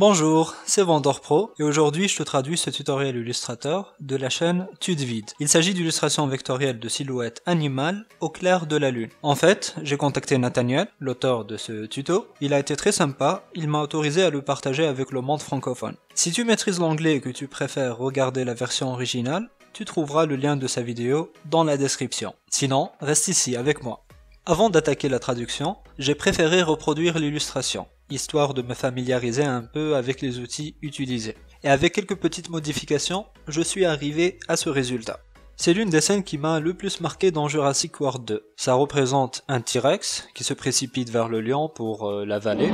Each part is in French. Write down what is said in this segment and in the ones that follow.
Bonjour, c'est Vendor Pro et aujourd'hui je te traduis ce tutoriel illustrateur de la chaîne Tudvid. Il s'agit d'illustrations vectorielles de silhouettes animales au clair de la lune. En fait, j'ai contacté Nathaniel, l'auteur de ce tuto. Il a été très sympa, il m'a autorisé à le partager avec le monde francophone. Si tu maîtrises l'anglais et que tu préfères regarder la version originale, tu trouveras le lien de sa vidéo dans la description. Sinon, reste ici avec moi. Avant d'attaquer la traduction, j'ai préféré reproduire l'illustration histoire de me familiariser un peu avec les outils utilisés. Et avec quelques petites modifications, je suis arrivé à ce résultat. C'est l'une des scènes qui m'a le plus marqué dans Jurassic World 2. Ça représente un T-Rex qui se précipite vers le lion pour la euh, l'avaler.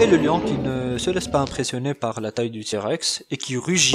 Et le lion qui ne se laisse pas impressionner par la taille du T-Rex et qui rugit.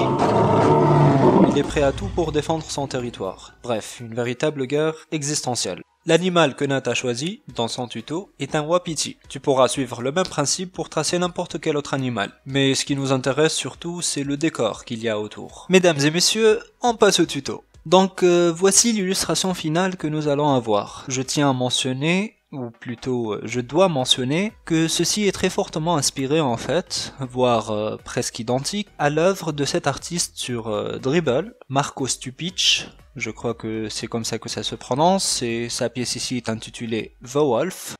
Il est prêt à tout pour défendre son territoire. Bref, une véritable guerre existentielle. L'animal que Nat a choisi dans son tuto est un wapiti. Tu pourras suivre le même principe pour tracer n'importe quel autre animal. Mais ce qui nous intéresse surtout, c'est le décor qu'il y a autour. Mesdames et messieurs, on passe au tuto. Donc euh, voici l'illustration finale que nous allons avoir. Je tiens à mentionner ou plutôt euh, je dois mentionner que ceci est très fortement inspiré en fait, voire euh, presque identique, à l'œuvre de cet artiste sur euh, Dribble, Marco Stupic, je crois que c'est comme ça que ça se prononce, et sa pièce ici est intitulée The Wolf,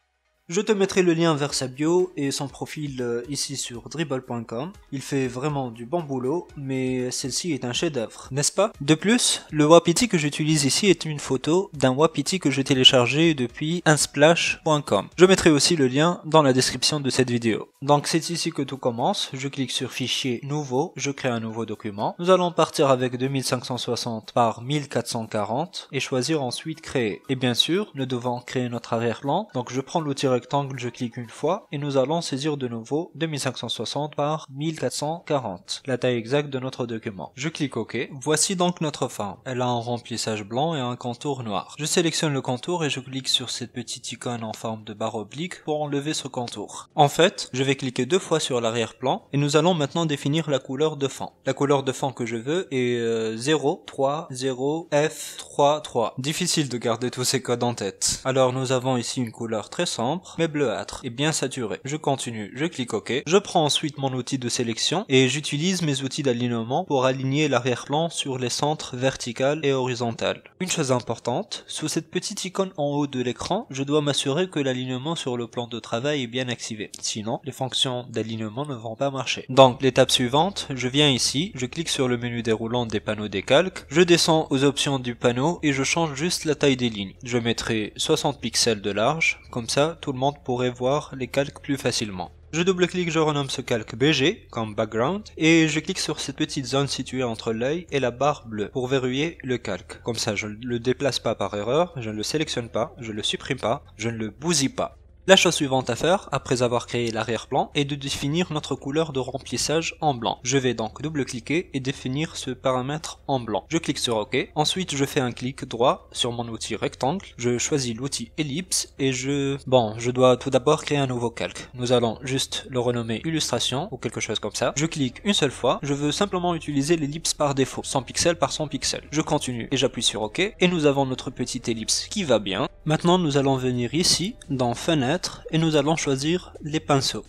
je te mettrai le lien vers sa bio et son profil euh, ici sur dribble.com. Il fait vraiment du bon boulot, mais celle-ci est un chef-d'œuvre, n'est-ce pas De plus, le wapiti que j'utilise ici est une photo d'un wapiti que j'ai téléchargé depuis unsplash.com. Je mettrai aussi le lien dans la description de cette vidéo. Donc c'est ici que tout commence, je clique sur fichier nouveau, je crée un nouveau document. Nous allons partir avec 2560 par 1440 et choisir ensuite créer. Et bien sûr, nous devons créer notre arrière-plan, donc je prends l'outil rectangle, je clique une fois et nous allons saisir de nouveau 2560 par 1440, la taille exacte de notre document. Je clique OK. Voici donc notre forme. Elle a un remplissage blanc et un contour noir. Je sélectionne le contour et je clique sur cette petite icône en forme de barre oblique pour enlever ce contour. En fait, je vais cliquer deux fois sur l'arrière-plan et nous allons maintenant définir la couleur de fond. La couleur de fond que je veux est 030 0, 3, 0, F, 3, 3. Difficile de garder tous ces codes en tête. Alors nous avons ici une couleur très sombre mais bleuâtre et bien saturé. Je continue, je clique OK. Je prends ensuite mon outil de sélection et j'utilise mes outils d'alignement pour aligner l'arrière-plan sur les centres vertical et horizontal. Une chose importante, sous cette petite icône en haut de l'écran, je dois m'assurer que l'alignement sur le plan de travail est bien activé. Sinon, les fonctions d'alignement ne vont pas marcher. Donc, l'étape suivante, je viens ici, je clique sur le menu déroulant des panneaux des calques, je descends aux options du panneau et je change juste la taille des lignes. Je mettrai 60 pixels de large, comme ça, tout monde pourrait voir les calques plus facilement. Je double-clique, je renomme ce calque BG comme background et je clique sur cette petite zone située entre l'œil et la barre bleue pour verrouiller le calque. Comme ça, je ne le déplace pas par erreur, je ne le sélectionne pas, je ne le supprime pas, je ne le bousille pas. La chose suivante à faire, après avoir créé l'arrière-plan, est de définir notre couleur de remplissage en blanc. Je vais donc double-cliquer et définir ce paramètre en blanc. Je clique sur OK. Ensuite, je fais un clic droit sur mon outil rectangle. Je choisis l'outil ellipse et je... Bon, je dois tout d'abord créer un nouveau calque. Nous allons juste le renommer illustration ou quelque chose comme ça. Je clique une seule fois. Je veux simplement utiliser l'ellipse par défaut, 100 pixels par 100 pixels. Je continue et j'appuie sur OK. Et nous avons notre petite ellipse qui va bien. Maintenant, nous allons venir ici, dans Fenêtre, et nous allons choisir les pinceaux.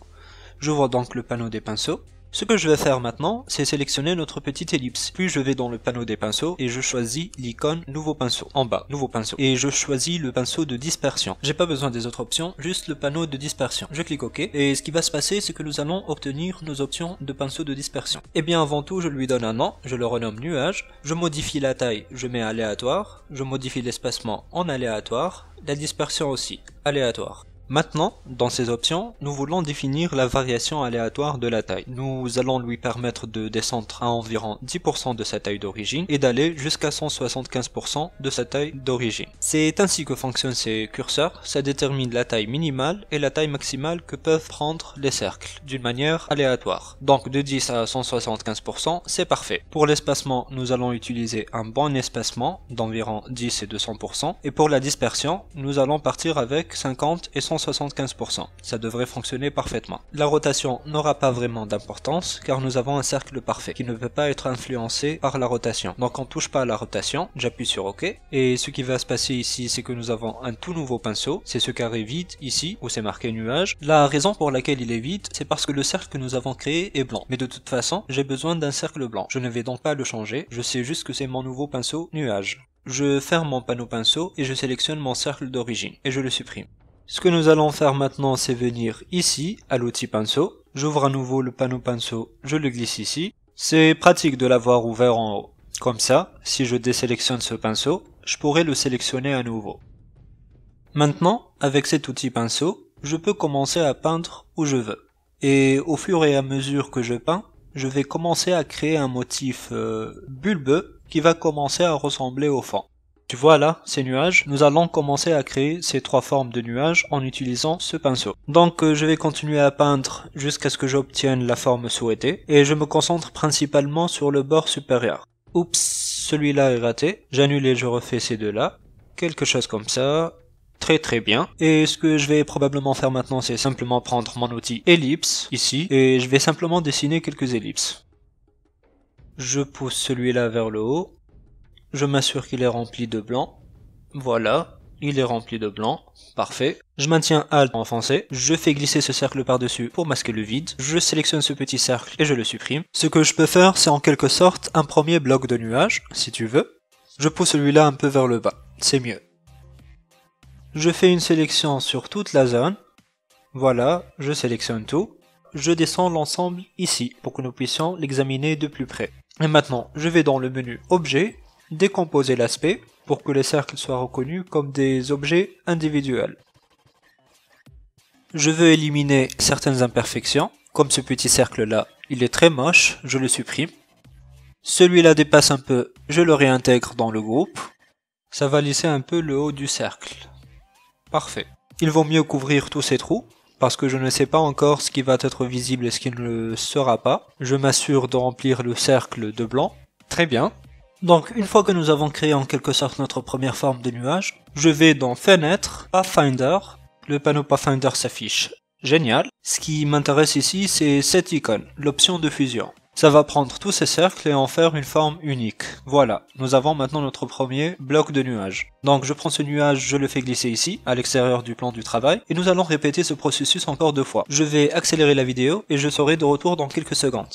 Je vois donc le panneau des pinceaux. Ce que je vais faire maintenant, c'est sélectionner notre petite ellipse. Puis je vais dans le panneau des pinceaux et je choisis l'icône nouveau pinceau en bas, nouveau pinceau. Et je choisis le pinceau de dispersion. J'ai pas besoin des autres options, juste le panneau de dispersion. Je clique OK et ce qui va se passer, c'est que nous allons obtenir nos options de pinceau de dispersion. Et eh bien avant tout, je lui donne un nom, je le renomme nuage, je modifie la taille, je mets aléatoire, je modifie l'espacement en aléatoire, la dispersion aussi, aléatoire. Maintenant, dans ces options, nous voulons définir la variation aléatoire de la taille. Nous allons lui permettre de descendre à environ 10% de sa taille d'origine et d'aller jusqu'à 175% de sa taille d'origine. C'est ainsi que fonctionnent ces curseurs, ça détermine la taille minimale et la taille maximale que peuvent prendre les cercles, d'une manière aléatoire. Donc de 10 à 175%, c'est parfait. Pour l'espacement, nous allons utiliser un bon espacement d'environ 10 et 200%, et pour la dispersion, nous allons partir avec 50 et 100%. 75%. Ça devrait fonctionner parfaitement. La rotation n'aura pas vraiment d'importance car nous avons un cercle parfait qui ne peut pas être influencé par la rotation. Donc on touche pas à la rotation, j'appuie sur OK. Et ce qui va se passer ici, c'est que nous avons un tout nouveau pinceau. C'est ce carré vide ici où c'est marqué nuage. La raison pour laquelle il est vide, c'est parce que le cercle que nous avons créé est blanc. Mais de toute façon, j'ai besoin d'un cercle blanc. Je ne vais donc pas le changer. Je sais juste que c'est mon nouveau pinceau nuage. Je ferme mon panneau pinceau et je sélectionne mon cercle d'origine et je le supprime. Ce que nous allons faire maintenant, c'est venir ici, à l'outil pinceau. J'ouvre à nouveau le panneau pinceau, je le glisse ici. C'est pratique de l'avoir ouvert en haut. Comme ça, si je désélectionne ce pinceau, je pourrai le sélectionner à nouveau. Maintenant, avec cet outil pinceau, je peux commencer à peindre où je veux. Et au fur et à mesure que je peins, je vais commencer à créer un motif euh, bulbeux qui va commencer à ressembler au fond. Tu vois là, ces nuages, nous allons commencer à créer ces trois formes de nuages en utilisant ce pinceau. Donc euh, je vais continuer à peindre jusqu'à ce que j'obtienne la forme souhaitée, et je me concentre principalement sur le bord supérieur. Oups, celui-là est raté, j'annule et je refais ces deux-là, quelque chose comme ça, très très bien. Et ce que je vais probablement faire maintenant, c'est simplement prendre mon outil ellipse, ici, et je vais simplement dessiner quelques ellipses. Je pousse celui-là vers le haut, je m'assure qu'il est rempli de blanc. Voilà, il est rempli de blanc. Parfait. Je maintiens Alt enfoncé. Je fais glisser ce cercle par-dessus pour masquer le vide. Je sélectionne ce petit cercle et je le supprime. Ce que je peux faire, c'est en quelque sorte un premier bloc de nuage, si tu veux. Je pousse celui-là un peu vers le bas. C'est mieux. Je fais une sélection sur toute la zone. Voilà, je sélectionne tout. Je descends l'ensemble ici pour que nous puissions l'examiner de plus près. Et maintenant, je vais dans le menu Objet, décomposer l'aspect pour que les cercles soient reconnus comme des objets individuels. Je veux éliminer certaines imperfections, comme ce petit cercle là, il est très moche, je le supprime. Celui-là dépasse un peu, je le réintègre dans le groupe. Ça va lisser un peu le haut du cercle. Parfait. Il vaut mieux couvrir tous ces trous, parce que je ne sais pas encore ce qui va être visible et ce qui ne le sera pas. Je m'assure de remplir le cercle de blanc. Très bien. Donc une fois que nous avons créé en quelque sorte notre première forme de nuage, je vais dans Fenêtre, Pathfinder, le panneau Pathfinder s'affiche. Génial. Ce qui m'intéresse ici, c'est cette icône, l'option de fusion. Ça va prendre tous ces cercles et en faire une forme unique. Voilà, nous avons maintenant notre premier bloc de nuage. Donc je prends ce nuage, je le fais glisser ici, à l'extérieur du plan du travail, et nous allons répéter ce processus encore deux fois. Je vais accélérer la vidéo et je serai de retour dans quelques secondes.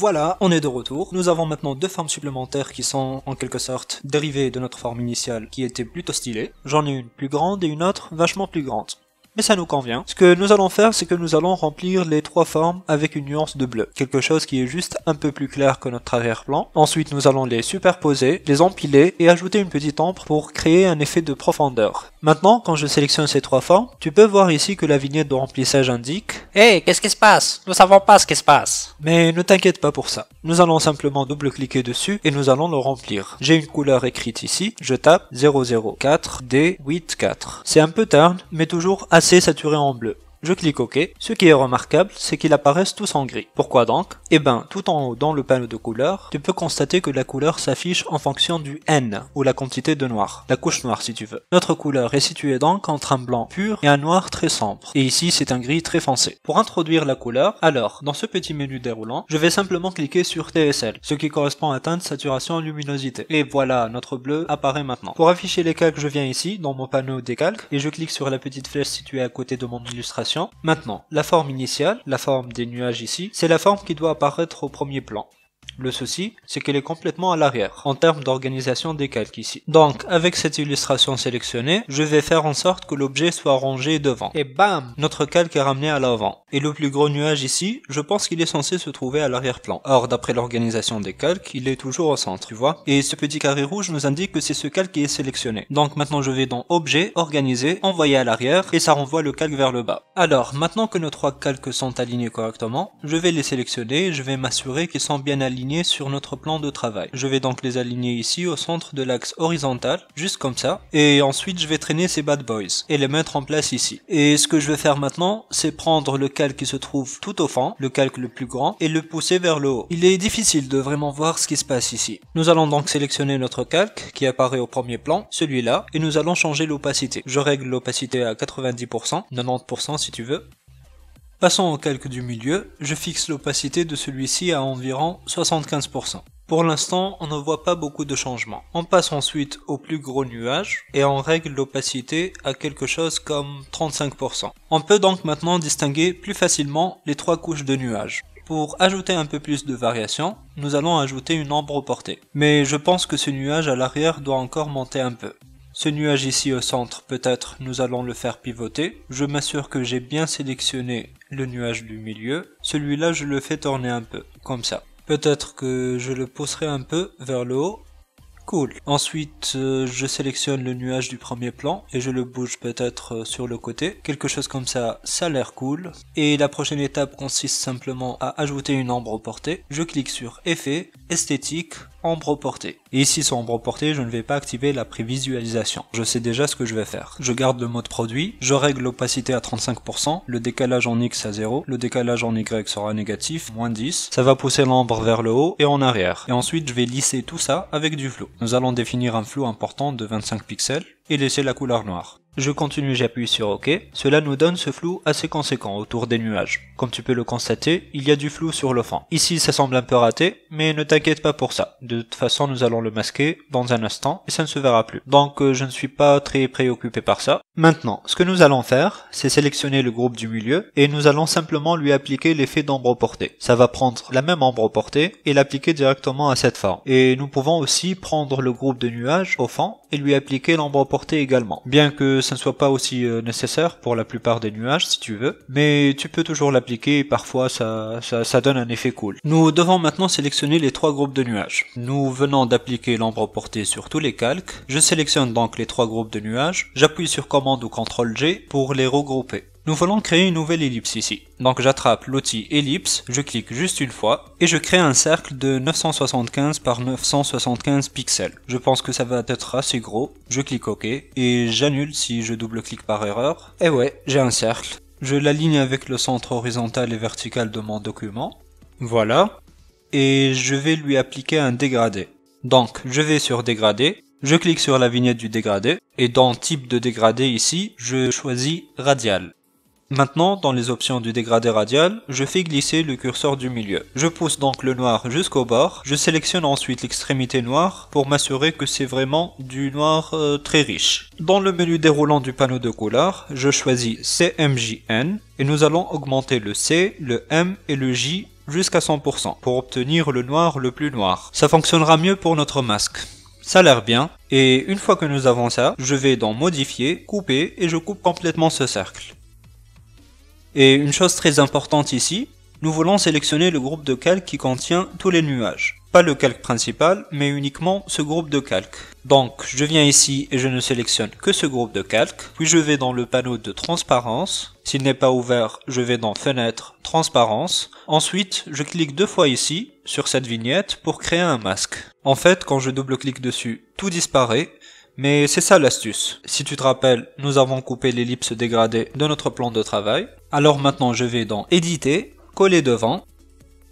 Voilà, on est de retour. Nous avons maintenant deux formes supplémentaires qui sont en quelque sorte dérivées de notre forme initiale qui était plutôt stylée. J'en ai une plus grande et une autre vachement plus grande. Mais ça nous convient. Ce que nous allons faire, c'est que nous allons remplir les trois formes avec une nuance de bleu. Quelque chose qui est juste un peu plus clair que notre arrière-plan. Ensuite, nous allons les superposer, les empiler et ajouter une petite ombre pour créer un effet de profondeur. Maintenant, quand je sélectionne ces trois formes, tu peux voir ici que la vignette de remplissage indique Hé, qu'est-ce qui se passe Nous savons pas ce qui se passe. Mais ne t'inquiète pas pour ça. Nous allons simplement double-cliquer dessus et nous allons le remplir. J'ai une couleur écrite ici, je tape 004D84. C'est un peu tard, mais toujours assez saturé en bleu. Je clique OK. Ce qui est remarquable, c'est qu'ils apparaissent tous en gris. Pourquoi donc Eh ben, tout en haut dans le panneau de couleurs, tu peux constater que la couleur s'affiche en fonction du N, ou la quantité de noir, la couche noire si tu veux. Notre couleur est située donc entre un blanc pur et un noir très sombre, et ici c'est un gris très foncé. Pour introduire la couleur, alors, dans ce petit menu déroulant, je vais simplement cliquer sur TSL, ce qui correspond à teinte, saturation, luminosité. Et voilà, notre bleu apparaît maintenant. Pour afficher les calques, je viens ici, dans mon panneau des calques, et je clique sur la petite flèche située à côté de mon illustration Maintenant, la forme initiale, la forme des nuages ici, c'est la forme qui doit apparaître au premier plan. Le souci, c'est qu'elle est complètement à l'arrière, en termes d'organisation des calques ici. Donc, avec cette illustration sélectionnée, je vais faire en sorte que l'objet soit rangé devant. Et bam Notre calque est ramené à l'avant. Et le plus gros nuage ici, je pense qu'il est censé se trouver à l'arrière-plan. Or, d'après l'organisation des calques, il est toujours au centre, tu vois. Et ce petit carré rouge nous indique que c'est ce calque qui est sélectionné. Donc maintenant, je vais dans Objet, Organiser, Envoyer à l'arrière, et ça renvoie le calque vers le bas. Alors, maintenant que nos trois calques sont alignés correctement, je vais les sélectionner, je vais m'assurer qu'ils sont bien alignés sur notre plan de travail. Je vais donc les aligner ici au centre de l'axe horizontal, juste comme ça. Et ensuite, je vais traîner ces bad boys et les mettre en place ici. Et ce que je vais faire maintenant, c'est prendre le calque qui se trouve tout au fond, le calque le plus grand, et le pousser vers le haut. Il est difficile de vraiment voir ce qui se passe ici. Nous allons donc sélectionner notre calque qui apparaît au premier plan, celui-là, et nous allons changer l'opacité. Je règle l'opacité à 90%, 90% si tu veux. Passons au calque du milieu, je fixe l'opacité de celui-ci à environ 75%. Pour l'instant, on ne voit pas beaucoup de changements. On passe ensuite au plus gros nuage et on règle l'opacité à quelque chose comme 35%. On peut donc maintenant distinguer plus facilement les trois couches de nuages. Pour ajouter un peu plus de variation, nous allons ajouter une ombre portée. Mais je pense que ce nuage à l'arrière doit encore monter un peu. Ce nuage ici au centre, peut-être nous allons le faire pivoter. Je m'assure que j'ai bien sélectionné le nuage du milieu. Celui-là, je le fais tourner un peu, comme ça. Peut-être que je le pousserai un peu vers le haut. Cool. Ensuite, euh, je sélectionne le nuage du premier plan et je le bouge peut-être euh, sur le côté. Quelque chose comme ça, ça a l'air cool. Et la prochaine étape consiste simplement à ajouter une ombre portée. Je clique sur Effet, esthétique, ombre portée. Et ici sur ombre portée, je ne vais pas activer la prévisualisation. Je sais déjà ce que je vais faire. Je garde le mode produit, je règle l'opacité à 35%, le décalage en X à 0, le décalage en Y sera négatif, moins 10, ça va pousser l'ombre vers le haut et en arrière. Et ensuite, je vais lisser tout ça avec du flou. Nous allons définir un flou important de 25 pixels et laisser la couleur noire. Je continue, j'appuie sur OK. Cela nous donne ce flou assez conséquent autour des nuages. Comme tu peux le constater, il y a du flou sur le fond. Ici, ça semble un peu raté, mais ne t'inquiète pas pour ça. De toute façon, nous allons le masquer dans un instant et ça ne se verra plus. Donc, euh, je ne suis pas très préoccupé par ça. Maintenant, ce que nous allons faire, c'est sélectionner le groupe du milieu et nous allons simplement lui appliquer l'effet d'ombre portée. Ça va prendre la même ombre portée et l'appliquer directement à cette forme. Et nous pouvons aussi prendre le groupe de nuages au fond et lui appliquer l'ombre portée également. Bien que ça ne soit pas aussi euh, nécessaire pour la plupart des nuages si tu veux, mais tu peux toujours l'appliquer et parfois ça, ça, ça, donne un effet cool. Nous devons maintenant sélectionner les trois groupes de nuages. Nous venons d'appliquer l'ombre portée sur tous les calques. Je sélectionne donc les trois groupes de nuages. J'appuie sur commande ou CTRL G pour les regrouper. Nous voulons créer une nouvelle ellipse ici. Donc j'attrape l'outil ellipse, je clique juste une fois, et je crée un cercle de 975 par 975 pixels. Je pense que ça va être assez gros, je clique OK, et j'annule si je double-clique par erreur. Et ouais, j'ai un cercle. Je l'aligne avec le centre horizontal et vertical de mon document. Voilà. Et je vais lui appliquer un dégradé. Donc, je vais sur dégradé, je clique sur la vignette du dégradé, et dans type de dégradé ici, je choisis radial. Maintenant, dans les options du dégradé radial, je fais glisser le curseur du milieu. Je pousse donc le noir jusqu'au bord, je sélectionne ensuite l'extrémité noire pour m'assurer que c'est vraiment du noir euh, très riche. Dans le menu déroulant du panneau de couleur, je choisis CMJN et nous allons augmenter le C, le M et le J jusqu'à 100% pour obtenir le noir le plus noir. Ça fonctionnera mieux pour notre masque. Ça a l'air bien, et une fois que nous avons ça, je vais dans modifier, couper, et je coupe complètement ce cercle. Et une chose très importante ici, nous voulons sélectionner le groupe de calques qui contient tous les nuages. Pas le calque principal, mais uniquement ce groupe de calque. Donc, je viens ici et je ne sélectionne que ce groupe de calque, puis je vais dans le panneau de transparence. S'il n'est pas ouvert, je vais dans fenêtre, transparence. Ensuite, je clique deux fois ici, sur cette vignette, pour créer un masque. En fait, quand je double-clique dessus, tout disparaît, mais c'est ça l'astuce. Si tu te rappelles, nous avons coupé l'ellipse dégradée de notre plan de travail. Alors maintenant, je vais dans éditer, coller devant,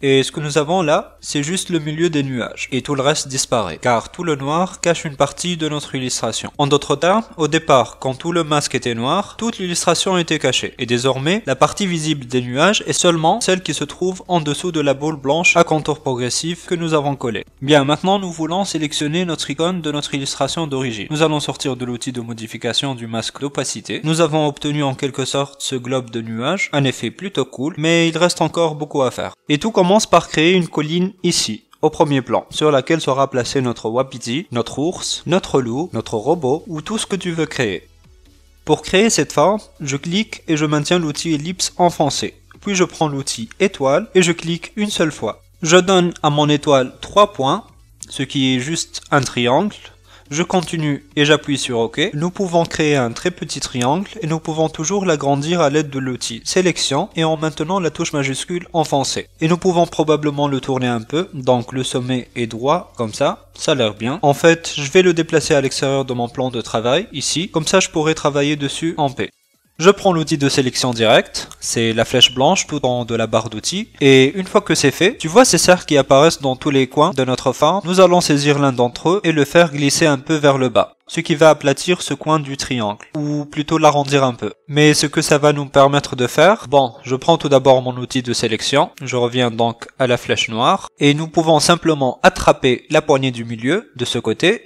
et ce que nous avons là, c'est juste le milieu des nuages, et tout le reste disparaît, car tout le noir cache une partie de notre illustration. En d'autres termes, au départ, quand tout le masque était noir, toute l'illustration était cachée, et désormais, la partie visible des nuages est seulement celle qui se trouve en dessous de la boule blanche à contour progressif que nous avons collé. Bien, maintenant nous voulons sélectionner notre icône de notre illustration d'origine. Nous allons sortir de l'outil de modification du masque d'opacité. Nous avons obtenu en quelque sorte ce globe de nuages, un effet plutôt cool, mais il reste encore beaucoup à faire. Et tout commence par créer une colline ici, au premier plan, sur laquelle sera placé notre wapiti, notre ours, notre loup, notre robot ou tout ce que tu veux créer. Pour créer cette forme, je clique et je maintiens l'outil ellipse enfoncé. Puis je prends l'outil étoile et je clique une seule fois. Je donne à mon étoile 3 points, ce qui est juste un triangle, je continue et j'appuie sur OK. Nous pouvons créer un très petit triangle et nous pouvons toujours l'agrandir à l'aide de l'outil sélection et en maintenant la touche majuscule enfoncée. Et nous pouvons probablement le tourner un peu, donc le sommet est droit, comme ça, ça a l'air bien. En fait, je vais le déplacer à l'extérieur de mon plan de travail, ici, comme ça je pourrai travailler dessus en paix. Je prends l'outil de sélection directe, c'est la flèche blanche tout en de la barre d'outils, et une fois que c'est fait, tu vois ces cercles qui apparaissent dans tous les coins de notre forme nous allons saisir l'un d'entre eux et le faire glisser un peu vers le bas, ce qui va aplatir ce coin du triangle, ou plutôt l'arrondir un peu. Mais ce que ça va nous permettre de faire, bon, je prends tout d'abord mon outil de sélection, je reviens donc à la flèche noire, et nous pouvons simplement attraper la poignée du milieu, de ce côté,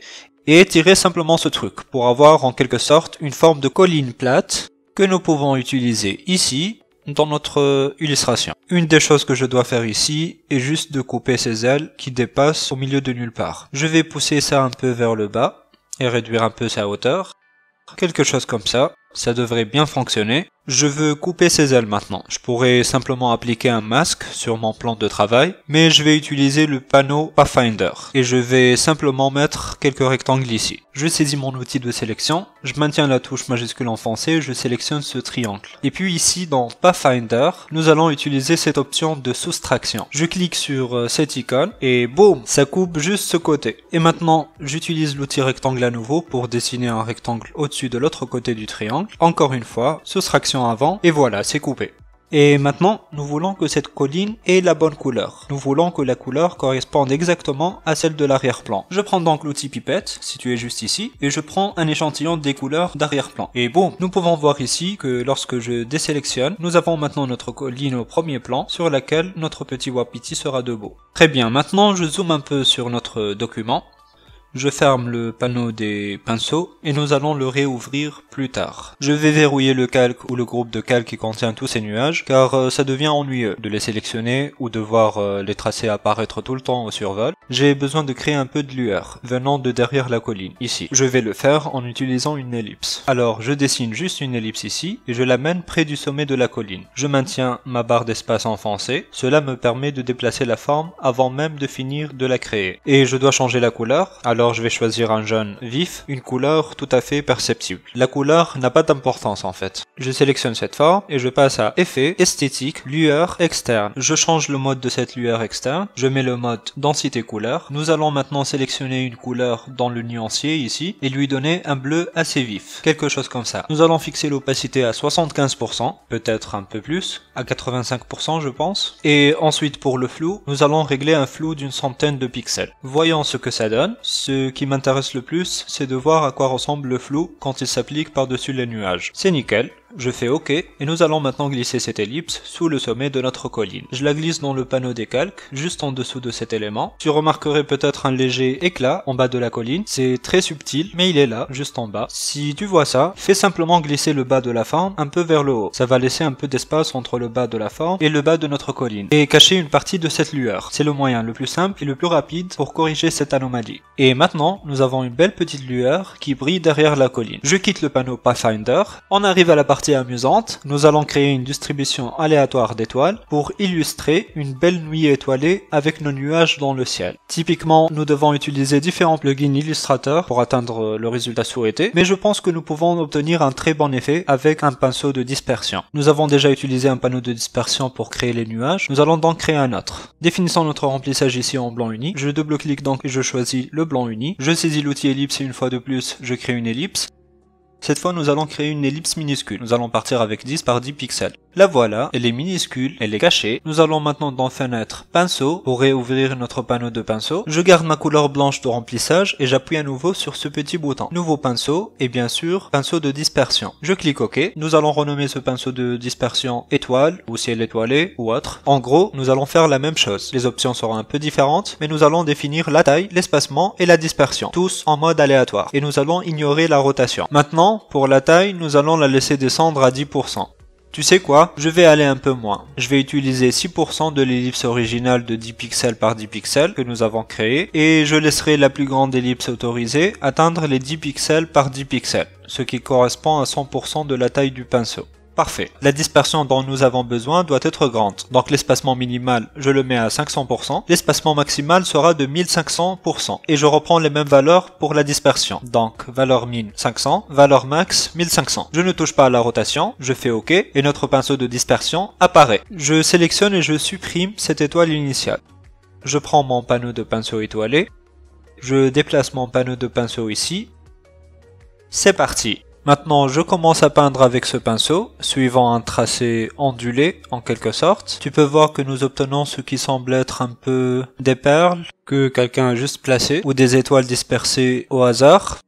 et tirer simplement ce truc pour avoir en quelque sorte une forme de colline plate que nous pouvons utiliser ici dans notre euh, illustration. Une des choses que je dois faire ici est juste de couper ces ailes qui dépassent au milieu de nulle part. Je vais pousser ça un peu vers le bas et réduire un peu sa hauteur. Quelque chose comme ça, ça devrait bien fonctionner. Je veux couper ces ailes maintenant. Je pourrais simplement appliquer un masque sur mon plan de travail, mais je vais utiliser le panneau Pathfinder et je vais simplement mettre quelques rectangles ici. Je saisis mon outil de sélection, je maintiens la touche majuscule enfoncée, je sélectionne ce triangle. Et puis ici dans Pathfinder, nous allons utiliser cette option de soustraction. Je clique sur euh, cette icône et boum, ça coupe juste ce côté. Et maintenant, j'utilise l'outil rectangle à nouveau pour dessiner un rectangle au-dessus de l'autre côté du triangle. Encore une fois, soustraction avant, et voilà, c'est coupé. Et maintenant, nous voulons que cette colline ait la bonne couleur. Nous voulons que la couleur corresponde exactement à celle de l'arrière-plan. Je prends donc l'outil pipette, situé juste ici, et je prends un échantillon des couleurs d'arrière-plan. Et bon, nous pouvons voir ici que lorsque je désélectionne, nous avons maintenant notre colline au premier plan, sur laquelle notre petit wapiti sera debout. Très bien, maintenant je zoome un peu sur notre document, je ferme le panneau des pinceaux et nous allons le réouvrir plus tard. Je vais verrouiller le calque ou le groupe de calques qui contient tous ces nuages car euh, ça devient ennuyeux de les sélectionner ou de voir euh, les tracés apparaître tout le temps au survol j'ai besoin de créer un peu de lueur venant de derrière la colline, ici. Je vais le faire en utilisant une ellipse. Alors je dessine juste une ellipse ici et je l'amène près du sommet de la colline. Je maintiens ma barre d'espace enfoncée, cela me permet de déplacer la forme avant même de finir de la créer. Et je dois changer la couleur, alors je vais choisir un jaune vif, une couleur tout à fait perceptible. La couleur n'a pas d'importance en fait. Je sélectionne cette forme et je passe à effet, esthétique, lueur externe. Je change le mode de cette lueur externe, je mets le mode densité couleur nous allons maintenant sélectionner une couleur dans le nuancier ici et lui donner un bleu assez vif, quelque chose comme ça. Nous allons fixer l'opacité à 75%, peut-être un peu plus, à 85% je pense. Et ensuite pour le flou, nous allons régler un flou d'une centaine de pixels. Voyons ce que ça donne. Ce qui m'intéresse le plus, c'est de voir à quoi ressemble le flou quand il s'applique par-dessus les nuages. C'est nickel. Je fais OK et nous allons maintenant glisser cette ellipse sous le sommet de notre colline. Je la glisse dans le panneau des calques, juste en dessous de cet élément. Tu remarquerais peut-être un léger éclat en bas de la colline. C'est très subtil, mais il est là, juste en bas. Si tu vois ça, fais simplement glisser le bas de la forme un peu vers le haut. Ça va laisser un peu d'espace entre le bas de la forme et le bas de notre colline. Et cacher une partie de cette lueur. C'est le moyen le plus simple et le plus rapide pour corriger cette anomalie. Et maintenant, nous avons une belle petite lueur qui brille derrière la colline. Je quitte le panneau Pathfinder. On arrive à la partie amusante, nous allons créer une distribution aléatoire d'étoiles pour illustrer une belle nuit étoilée avec nos nuages dans le ciel. Typiquement, nous devons utiliser différents plugins illustrateurs pour atteindre le résultat souhaité, mais je pense que nous pouvons obtenir un très bon effet avec un pinceau de dispersion. Nous avons déjà utilisé un panneau de dispersion pour créer les nuages, nous allons donc créer un autre. Définissons notre remplissage ici en blanc uni, je double-clique donc et je choisis le blanc uni, je saisis l'outil ellipse et une fois de plus, je crée une ellipse, cette fois, nous allons créer une ellipse minuscule. Nous allons partir avec 10 par 10 pixels. La voilà, elle est minuscule, elle est cachée. Nous allons maintenant dans fenêtre pinceau pour réouvrir notre panneau de pinceau. Je garde ma couleur blanche de remplissage et j'appuie à nouveau sur ce petit bouton. Nouveau pinceau et bien sûr pinceau de dispersion. Je clique OK. Nous allons renommer ce pinceau de dispersion étoile ou ciel étoilé ou autre. En gros, nous allons faire la même chose. Les options seront un peu différentes, mais nous allons définir la taille, l'espacement et la dispersion, tous en mode aléatoire. Et nous allons ignorer la rotation. Maintenant, pour la taille, nous allons la laisser descendre à 10%. Tu sais quoi Je vais aller un peu moins. Je vais utiliser 6% de l'ellipse originale de 10 pixels par 10 pixels que nous avons créé et je laisserai la plus grande ellipse autorisée atteindre les 10 pixels par 10 pixels, ce qui correspond à 100% de la taille du pinceau. Parfait. La dispersion dont nous avons besoin doit être grande. Donc l'espacement minimal, je le mets à 500%. L'espacement maximal sera de 1500%. Et je reprends les mêmes valeurs pour la dispersion. Donc valeur min 500, valeur max 1500. Je ne touche pas à la rotation, je fais OK et notre pinceau de dispersion apparaît. Je sélectionne et je supprime cette étoile initiale. Je prends mon panneau de pinceau étoilé. Je déplace mon panneau de pinceau ici. C'est parti Maintenant, je commence à peindre avec ce pinceau, suivant un tracé ondulé en quelque sorte. Tu peux voir que nous obtenons ce qui semble être un peu des perles que quelqu'un a juste placées, ou des étoiles dispersées au hasard.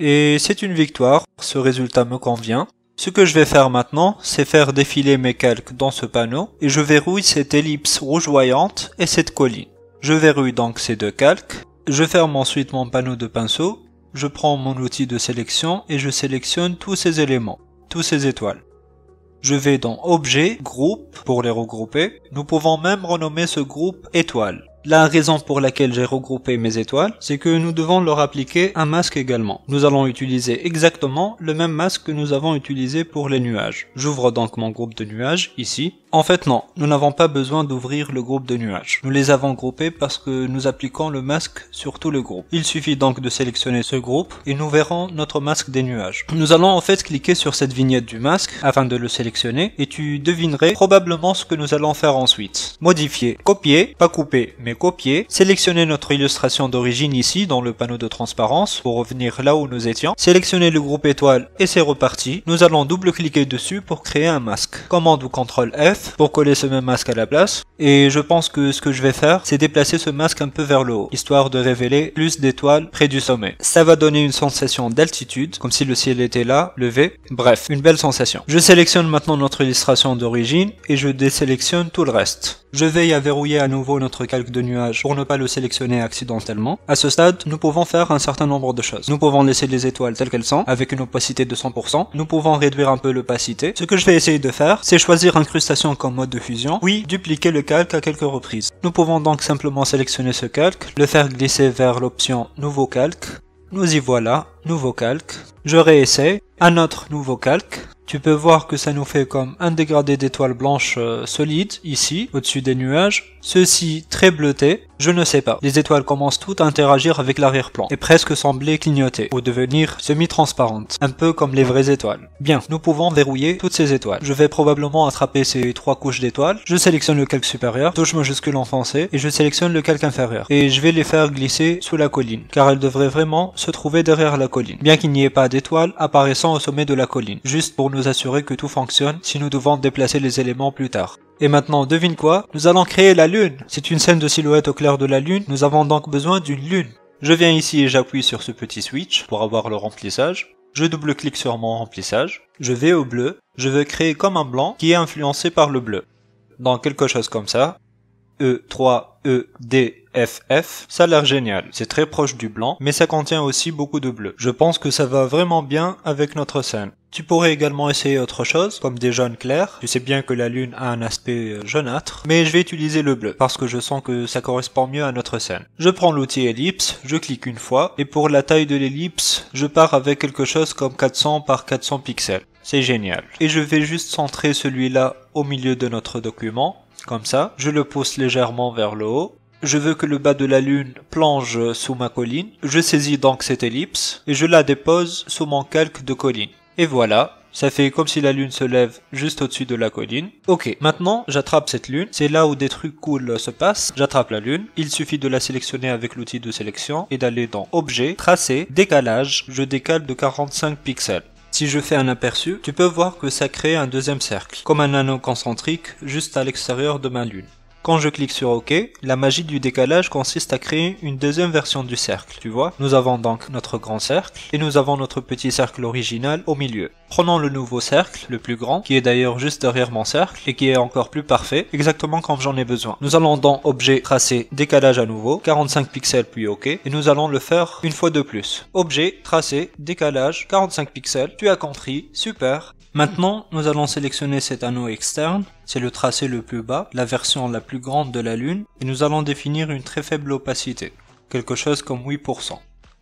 Et c'est une victoire, ce résultat me convient. Ce que je vais faire maintenant, c'est faire défiler mes calques dans ce panneau, et je verrouille cette ellipse rougeoyante et cette colline. Je verrouille donc ces deux calques, je ferme ensuite mon panneau de pinceau je prends mon outil de sélection et je sélectionne tous ces éléments, tous ces étoiles. Je vais dans Objet, Groupe pour les regrouper. Nous pouvons même renommer ce groupe Étoile. La raison pour laquelle j'ai regroupé mes étoiles, c'est que nous devons leur appliquer un masque également. Nous allons utiliser exactement le même masque que nous avons utilisé pour les nuages. J'ouvre donc mon groupe de nuages ici en fait non, nous n'avons pas besoin d'ouvrir le groupe de nuages. Nous les avons groupés parce que nous appliquons le masque sur tout le groupe. Il suffit donc de sélectionner ce groupe et nous verrons notre masque des nuages. Nous allons en fait cliquer sur cette vignette du masque afin de le sélectionner et tu devinerais probablement ce que nous allons faire ensuite. Modifier, copier, pas couper mais copier, sélectionner notre illustration d'origine ici dans le panneau de transparence pour revenir là où nous étions, sélectionner le groupe étoile et c'est reparti. Nous allons double-cliquer dessus pour créer un masque. Commande ou CTRL F pour coller ce même masque à la place. Et je pense que ce que je vais faire, c'est déplacer ce masque un peu vers le haut, histoire de révéler plus d'étoiles près du sommet. Ça va donner une sensation d'altitude, comme si le ciel était là, levé. Bref, une belle sensation. Je sélectionne maintenant notre illustration d'origine et je désélectionne tout le reste. Je vais y verrouiller à nouveau notre calque de nuage pour ne pas le sélectionner accidentellement. À ce stade, nous pouvons faire un certain nombre de choses. Nous pouvons laisser les étoiles telles qu'elles sont, avec une opacité de 100%. Nous pouvons réduire un peu l'opacité. Ce que je vais essayer de faire, c'est choisir incrustation comme mode de fusion, Oui, dupliquer le calque à quelques reprises. Nous pouvons donc simplement sélectionner ce calque, le faire glisser vers l'option nouveau calque. Nous y voilà, nouveau calque, je réessaie, un autre nouveau calque, tu peux voir que ça nous fait comme un dégradé d'étoiles blanches euh, solides, ici, au-dessus des nuages. Ceux-ci très bleutés. je ne sais pas. Les étoiles commencent toutes à interagir avec l'arrière-plan, et presque sembler clignoter, ou devenir semi-transparentes, un peu comme les vraies étoiles. Bien, nous pouvons verrouiller toutes ces étoiles. Je vais probablement attraper ces trois couches d'étoiles, je sélectionne le calque supérieur, touche jusque l'enfoncer et je sélectionne le calque inférieur. Et je vais les faire glisser sous la colline, car elles devraient vraiment se trouver derrière la bien qu'il n'y ait pas d'étoiles apparaissant au sommet de la colline, juste pour nous assurer que tout fonctionne si nous devons déplacer les éléments plus tard. Et maintenant, devine quoi Nous allons créer la lune C'est une scène de silhouette au clair de la lune, nous avons donc besoin d'une lune. Je viens ici et j'appuie sur ce petit switch pour avoir le remplissage. Je double-clique sur mon remplissage. Je vais au bleu. Je veux créer comme un blanc qui est influencé par le bleu. Dans quelque chose comme ça e 3 E F ça a l'air génial. C'est très proche du blanc, mais ça contient aussi beaucoup de bleu. Je pense que ça va vraiment bien avec notre scène. Tu pourrais également essayer autre chose, comme des jaunes clairs. Tu sais bien que la lune a un aspect euh, jaunâtre, mais je vais utiliser le bleu, parce que je sens que ça correspond mieux à notre scène. Je prends l'outil ellipse, je clique une fois, et pour la taille de l'ellipse, je pars avec quelque chose comme 400 par 400 pixels. C'est génial. Et je vais juste centrer celui-là au milieu de notre document, comme ça, je le pousse légèrement vers le haut, je veux que le bas de la Lune plonge sous ma colline, je saisis donc cette ellipse et je la dépose sous mon calque de colline. Et voilà, ça fait comme si la Lune se lève juste au-dessus de la colline. Ok, maintenant j'attrape cette Lune, c'est là où des trucs cool se passent. J'attrape la Lune, il suffit de la sélectionner avec l'outil de sélection et d'aller dans Objet, Tracé, Décalage, je décale de 45 pixels. Si je fais un aperçu, tu peux voir que ça crée un deuxième cercle, comme un anneau concentrique juste à l'extérieur de ma lune. Quand je clique sur OK, la magie du décalage consiste à créer une deuxième version du cercle, tu vois. Nous avons donc notre grand cercle et nous avons notre petit cercle original au milieu. Prenons le nouveau cercle, le plus grand, qui est d'ailleurs juste derrière mon cercle et qui est encore plus parfait, exactement comme j'en ai besoin. Nous allons dans Objet, Tracé, Décalage à nouveau, 45 pixels puis OK, et nous allons le faire une fois de plus. Objet, Tracé, Décalage, 45 pixels, tu as compris, super. Maintenant, nous allons sélectionner cet anneau externe c'est le tracé le plus bas, la version la plus grande de la Lune, et nous allons définir une très faible opacité, quelque chose comme 8%.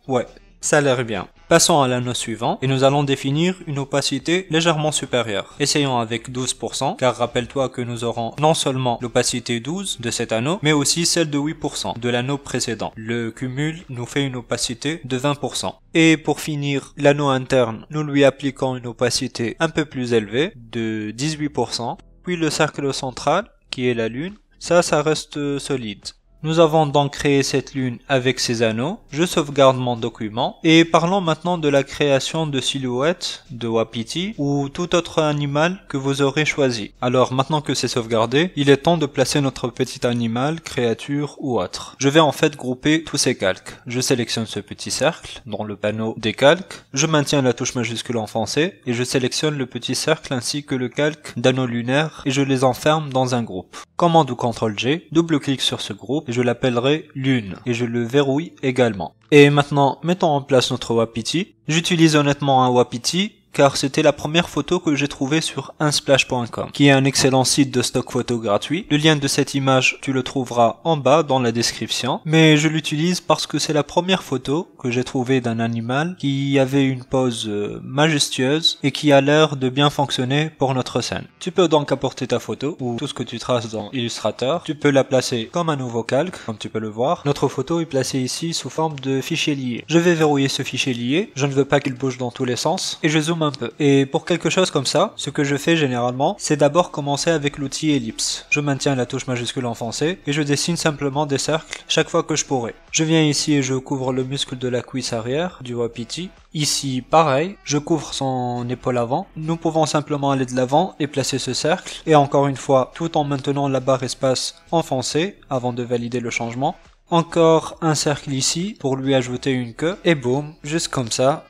Ouais, ça a l'air bien. Passons à l'anneau suivant et nous allons définir une opacité légèrement supérieure. Essayons avec 12% car rappelle-toi que nous aurons non seulement l'opacité 12 de cet anneau mais aussi celle de 8% de l'anneau précédent. Le cumul nous fait une opacité de 20%. Et pour finir, l'anneau interne, nous lui appliquons une opacité un peu plus élevée de 18% puis le cercle central, qui est la Lune, ça, ça reste solide. Nous avons donc créé cette lune avec ses anneaux. Je sauvegarde mon document. Et parlons maintenant de la création de silhouettes de Wapiti ou tout autre animal que vous aurez choisi. Alors maintenant que c'est sauvegardé, il est temps de placer notre petit animal, créature ou autre. Je vais en fait grouper tous ces calques. Je sélectionne ce petit cercle dans le panneau des calques. Je maintiens la touche majuscule enfoncée et je sélectionne le petit cercle ainsi que le calque d'anneaux lunaire et je les enferme dans un groupe. Commande ou CTRL G, double-clic sur ce groupe je l'appellerai lune et je le verrouille également. Et maintenant, mettons en place notre wapiti. J'utilise honnêtement un wapiti car c'était la première photo que j'ai trouvée sur unsplash.com, qui est un excellent site de stock photo gratuit. Le lien de cette image, tu le trouveras en bas dans la description, mais je l'utilise parce que c'est la première photo que j'ai trouvée d'un animal qui avait une pose euh, majestueuse et qui a l'air de bien fonctionner pour notre scène. Tu peux donc apporter ta photo ou tout ce que tu traces dans Illustrator, tu peux la placer comme un nouveau calque, comme tu peux le voir. Notre photo est placée ici sous forme de fichier lié. Je vais verrouiller ce fichier lié, je ne veux pas qu'il bouge dans tous les sens, et je zoome et pour quelque chose comme ça, ce que je fais généralement, c'est d'abord commencer avec l'outil ellipse. Je maintiens la touche majuscule enfoncée et je dessine simplement des cercles chaque fois que je pourrai. Je viens ici et je couvre le muscle de la cuisse arrière du wapiti. Ici, pareil, je couvre son épaule avant. Nous pouvons simplement aller de l'avant et placer ce cercle. Et encore une fois, tout en maintenant la barre espace enfoncée avant de valider le changement. Encore un cercle ici pour lui ajouter une queue. Et boum, juste comme ça,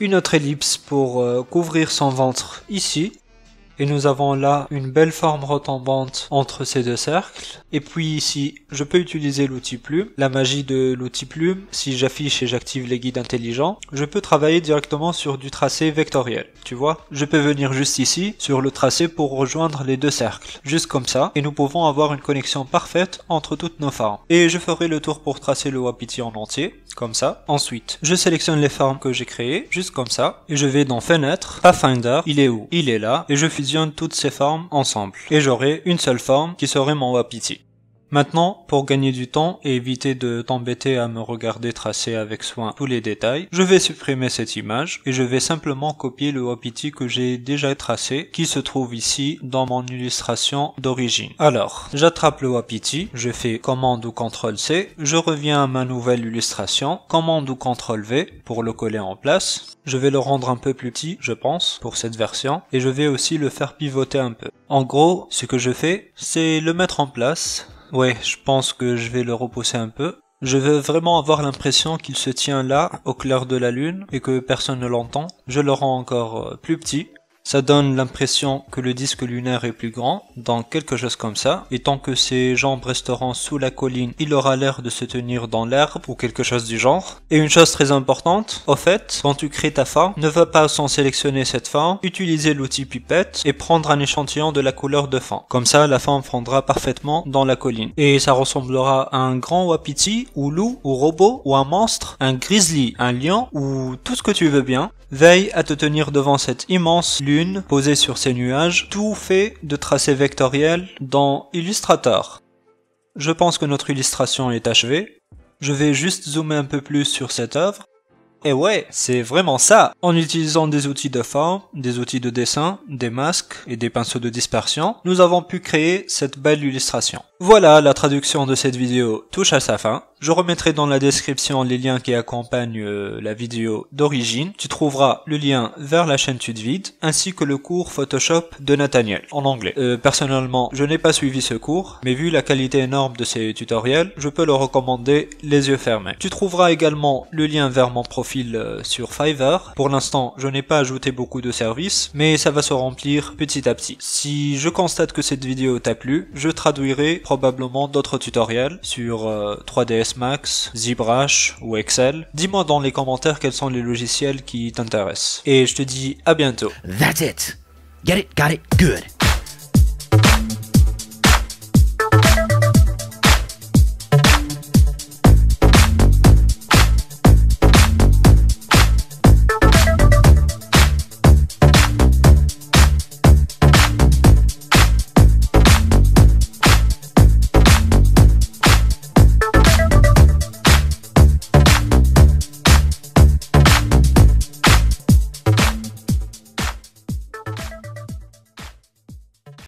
une autre ellipse pour euh, couvrir son ventre ici et nous avons là une belle forme retombante entre ces deux cercles. Et puis ici, je peux utiliser l'outil plume, la magie de l'outil plume, si j'affiche et j'active les guides intelligents, je peux travailler directement sur du tracé vectoriel, tu vois. Je peux venir juste ici, sur le tracé pour rejoindre les deux cercles, juste comme ça, et nous pouvons avoir une connexion parfaite entre toutes nos formes. Et je ferai le tour pour tracer le wapiti en entier, comme ça. Ensuite, je sélectionne les formes que j'ai créées, juste comme ça, et je vais dans Fenêtre, Pathfinder, il est où Il est là, et je fais fusionne toutes ces formes ensemble, et j'aurai une seule forme qui serait mon wapiti. Maintenant, pour gagner du temps et éviter de t'embêter à me regarder tracer avec soin tous les détails, je vais supprimer cette image et je vais simplement copier le wapiti que j'ai déjà tracé qui se trouve ici dans mon illustration d'origine. Alors, j'attrape le wapiti, je fais commande ou Contrôle C, je reviens à ma nouvelle illustration, commande ou Contrôle V pour le coller en place. Je vais le rendre un peu plus petit, je pense, pour cette version, et je vais aussi le faire pivoter un peu. En gros, ce que je fais, c'est le mettre en place, Ouais, je pense que je vais le repousser un peu. Je veux vraiment avoir l'impression qu'il se tient là, au clair de la lune, et que personne ne l'entend. Je le rends encore euh, plus petit, ça donne l'impression que le disque lunaire est plus grand, dans quelque chose comme ça, et tant que ses jambes resteront sous la colline, il aura l'air de se tenir dans l'herbe ou quelque chose du genre. Et une chose très importante, au fait, quand tu crées ta forme, ne va pas sans sélectionner cette forme, utiliser l'outil pipette et prendre un échantillon de la couleur de fond. Comme ça, la forme prendra parfaitement dans la colline. Et ça ressemblera à un grand wapiti, ou loup, ou robot, ou un monstre, un grizzly, un lion, ou tout ce que tu veux bien. Veille à te tenir devant cette immense lune posée sur ces nuages, tout fait de tracés vectoriels dans Illustrator. Je pense que notre illustration est achevée. Je vais juste zoomer un peu plus sur cette œuvre. Et ouais, c'est vraiment ça En utilisant des outils de forme, des outils de dessin, des masques et des pinceaux de dispersion, nous avons pu créer cette belle illustration. Voilà, la traduction de cette vidéo touche à sa fin. Je remettrai dans la description les liens qui accompagnent euh, la vidéo d'origine. Tu trouveras le lien vers la chaîne Tudvid, ainsi que le cours Photoshop de Nathaniel en anglais. Euh, personnellement, je n'ai pas suivi ce cours, mais vu la qualité énorme de ces tutoriels, je peux le recommander les yeux fermés. Tu trouveras également le lien vers mon profil euh, sur Fiverr. Pour l'instant, je n'ai pas ajouté beaucoup de services, mais ça va se remplir petit à petit. Si je constate que cette vidéo t'a plu, je traduirai probablement d'autres tutoriels sur 3ds euh, Max, ZBrush ou Excel. Dis-moi dans les commentaires quels sont les logiciels qui t'intéressent. Et je te dis à bientôt. That's it. Get it, got it, good.